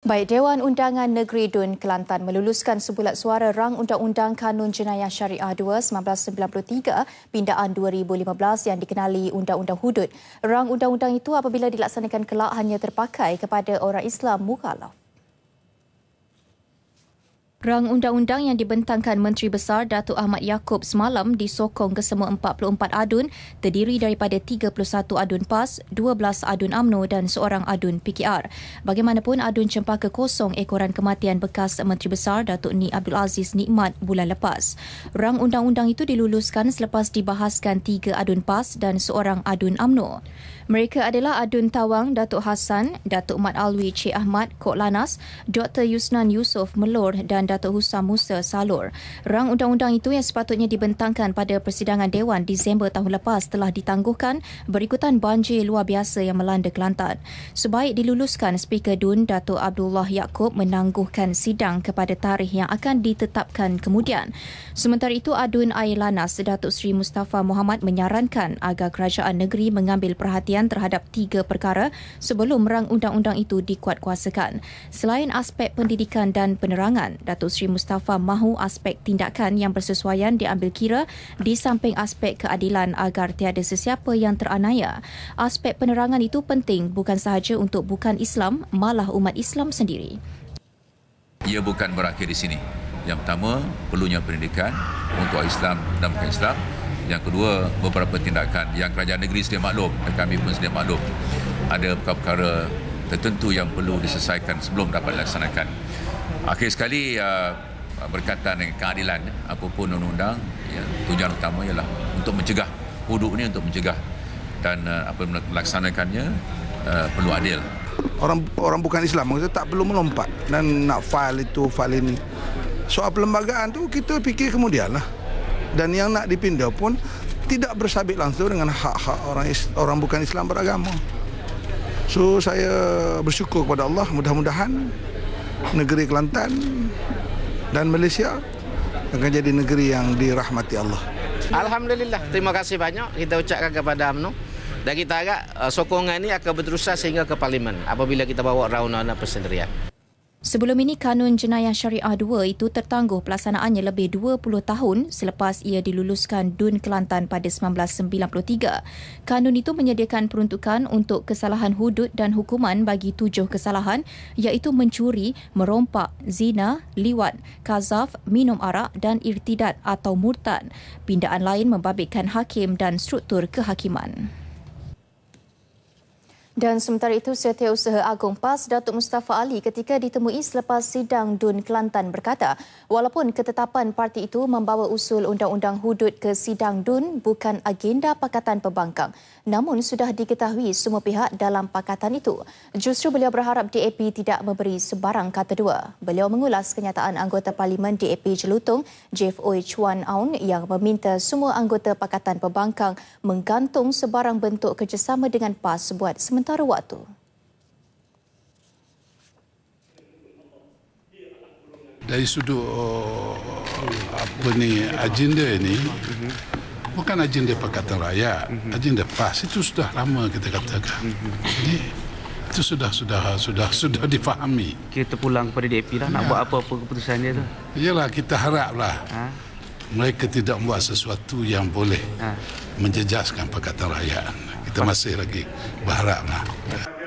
Baik, Dewan Undangan Negeri Dun Kelantan meluluskan sebulat suara rang Undang-Undang Kanun Jenayah Syariah 2 1993 Pindaan 2015 yang dikenali Undang-Undang Hudud. Rang Undang-Undang itu apabila dilaksanakan kelak hanya terpakai kepada orang Islam mukalaf. Rang undang-undang yang dibentangkan Menteri Besar Datuk Ahmad Yaakob semalam disokong ke semua 44 adun terdiri daripada 31 adun PAS, 12 adun AMNO dan seorang adun PKR. Bagaimanapun adun cempaka kosong ekoran kematian bekas Menteri Besar Datuk Ni Abdul Aziz Nikmat bulan lepas. Rang undang-undang itu diluluskan selepas dibahaskan 3 adun PAS dan seorang adun AMNO. Mereka adalah adun Tawang Datuk Hassan, Datuk Mat Alwi Cik Ahmad Kok Lanas, Dr. Yusnan Yusof Melor dan Datuk Husam Musa Salur. Rang undang-undang itu yang sepatutnya dibentangkan pada persidangan Dewan Disember tahun lepas telah ditangguhkan berikutan banjir luar biasa yang melanda Kelantan. Sebaik diluluskan, Speaker Dun Datuk Abdullah Yaakob menangguhkan sidang kepada tarikh yang akan ditetapkan kemudian. Sementara itu, Adun Air Lanas Datuk Seri Mustafa Muhammad menyarankan agar kerajaan negeri mengambil perhatian terhadap tiga perkara sebelum rang undang-undang itu dikuatkuasakan. Selain aspek pendidikan dan penerangan, Datuk Datuk Seri Mustafa mahu aspek tindakan yang bersesuaian diambil kira di samping aspek keadilan agar tiada sesiapa yang teranaya. Aspek penerangan itu penting bukan sahaja untuk bukan Islam, malah umat Islam sendiri. Ia bukan berakhir di sini. Yang pertama, perlunya pendidikan untuk Islam dan bukan Islam. Yang kedua, beberapa tindakan yang kerajaan negeri sedia maklum dan kami pun sedia maklum ada perkara-perkara tertentu yang perlu diselesaikan sebelum dapat dilaksanakan. Akhir sekali uh, berkaitan dengan keadilan eh, apapun undang-undang ya, tujuan utama ialah untuk mencegah hudud ini untuk mencegah dan uh, apa melaksanakannya uh, perlu adil. Orang orang bukan Islam maksudnya tak perlu melompat dan nak file itu file ini. Soal perlembagaan tu kita fikir kemudian lah. Dan yang nak dipindah pun tidak bersabit langsung dengan hak-hak orang orang bukan Islam beragama. So saya bersyukur kepada Allah mudah-mudahan negeri Kelantan dan Malaysia akan jadi negeri yang dirahmati Allah. Alhamdulillah, terima kasih banyak kita ucapkan kepada UMNO dan kita agak eh, sokongan ini akan berterusan sehingga ke parlimen apabila kita bawa rauna-rauna persendirian. Sebelum ini, Kanun Jenayah Syariah 2 itu tertangguh pelaksanaannya lebih 20 tahun selepas ia diluluskan DUN Kelantan pada 1993. Kanun itu menyediakan peruntukan untuk kesalahan hudud dan hukuman bagi tujuh kesalahan iaitu mencuri, merompak, zina, liwat, kazaf, minum arak dan irtidat atau murtad. Pindaan lain membabitkan hakim dan struktur kehakiman. Dan sementara itu, Setiausaha Agong PAS Datuk Mustafa Ali ketika ditemui selepas sidang DUN Kelantan berkata, walaupun ketetapan parti itu membawa usul undang-undang hudud ke sidang DUN bukan agenda Pakatan Pembangkang, namun sudah diketahui semua pihak dalam pakatan itu. Justru beliau berharap DAP tidak memberi sebarang kata dua. Beliau mengulas kenyataan anggota Parlimen DAP Jelutong, Jeff Oi Chuan Aun yang meminta semua anggota Pakatan Pembangkang menggantung sebarang bentuk kerjasama dengan PAS buat sementara sementara waktu. Dari sudut uh, apa ni agenda ini bukan agenda Pakatan Rakyat, agenda PAS itu sudah lama kita katakan. ini itu sudah sudah sudah sudah difahami. Kita pulang kepada DAP lah ya. nak buat apa-apa keputusannya tu. Iyalah kita haraplah. Ha? Mereka tidak buat sesuatu yang boleh ha? menjejaskan perkataan Rakyat kita masih lagi berharap lah. Ya.